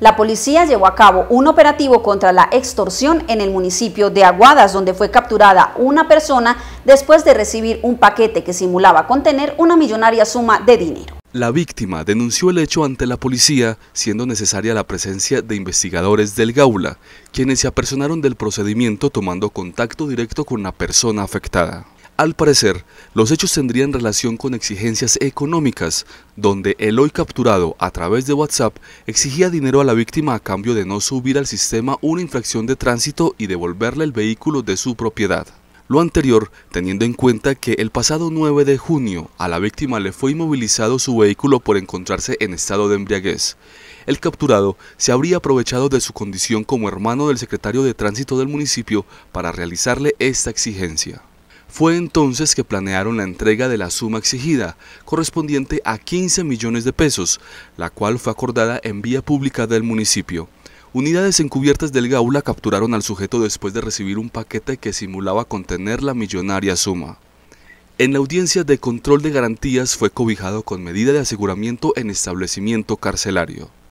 la policía llevó a cabo un operativo contra la extorsión en el municipio de Aguadas, donde fue capturada una persona después de recibir un paquete que simulaba contener una millonaria suma de dinero. La víctima denunció el hecho ante la policía, siendo necesaria la presencia de investigadores del Gaula, quienes se apersonaron del procedimiento tomando contacto directo con la persona afectada. Al parecer, los hechos tendrían relación con exigencias económicas, donde el hoy capturado a través de WhatsApp exigía dinero a la víctima a cambio de no subir al sistema una infracción de tránsito y devolverle el vehículo de su propiedad. Lo anterior, teniendo en cuenta que el pasado 9 de junio a la víctima le fue inmovilizado su vehículo por encontrarse en estado de embriaguez. El capturado se habría aprovechado de su condición como hermano del secretario de tránsito del municipio para realizarle esta exigencia. Fue entonces que planearon la entrega de la suma exigida, correspondiente a 15 millones de pesos, la cual fue acordada en vía pública del municipio. Unidades encubiertas del Gaula capturaron al sujeto después de recibir un paquete que simulaba contener la millonaria suma. En la audiencia de control de garantías fue cobijado con medida de aseguramiento en establecimiento carcelario.